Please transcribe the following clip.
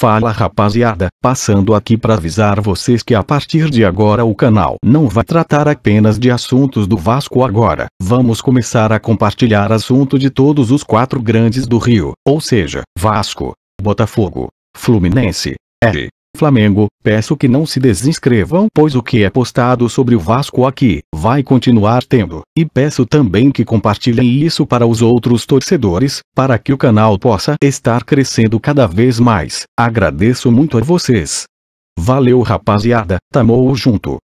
Fala rapaziada, passando aqui para avisar vocês que a partir de agora o canal não vai tratar apenas de assuntos do Vasco agora. Vamos começar a compartilhar assunto de todos os quatro grandes do Rio, ou seja, Vasco, Botafogo, Fluminense, R, Flamengo, peço que não se desinscrevam pois o que é postado sobre o Vasco aqui, vai continuar tendo, e peço também que compartilhem isso para os outros torcedores, para que o canal possa estar crescendo cada vez mais, agradeço muito a vocês. Valeu rapaziada, tamo junto.